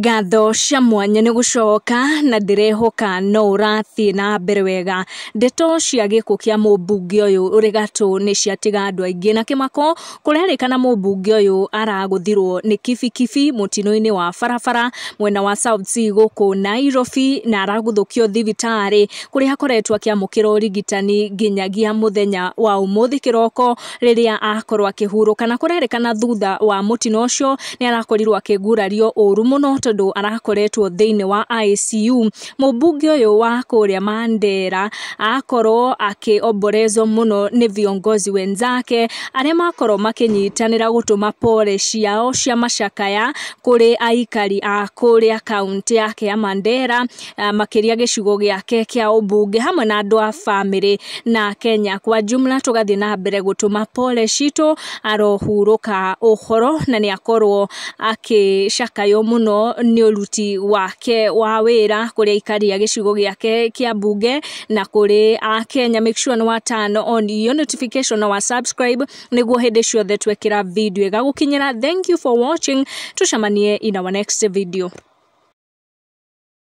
ngatho cia mwanya nĩ gũcoka na ndĩrehoka no ũrathiĩ na mbere wega ndeto cia gĩkuũ kĩa mũmbunge ũyũ ũrĩ gatũ nĩ ciatiga andũ aingĩ na kĩmako kũrerĩkana mũmbunge ũyũ aragũthirwo nĩ kibikibi mũtino-inĩ wa barabara mwena wa South C gũkũ Nairobi na aragũthũkio thibitarĩ kũrĩa akoretwo akĩamũkĩra ũrigitani nginyagia mũthenya wa ũmũthĩ kĩroko rĩrĩa akorwo akĩhurũka na kũrerĩkana thutha wa mũtino ũcio nĩ arakorirwo akĩgurario ũũru mũno tondu arakoretwo thiini wa ICU mubunge uyu wa kuria Mandera akorwo akiomborezo muno ni viongozi wenzake aria makorwo makinyitanira gutuma pole ciao cia macakaya kuri aikari a kuria kaunti yake ya Mandera makiria gicigo giake kia ubunge hamwe na andu a famiri na Kenya kwa jumla tugathii na mbere gutuma pole citå arohuruka uhoro na ni akorwo akicakayo muno ni å wake wa wä ra ikari ya gicigo giake kia cigo na kuri a Kenya make sure nä watano on your notification na wa subscribe ni guo hä sure that we kira video ä ga gå thank you for watching tushamanie cemanie in our next video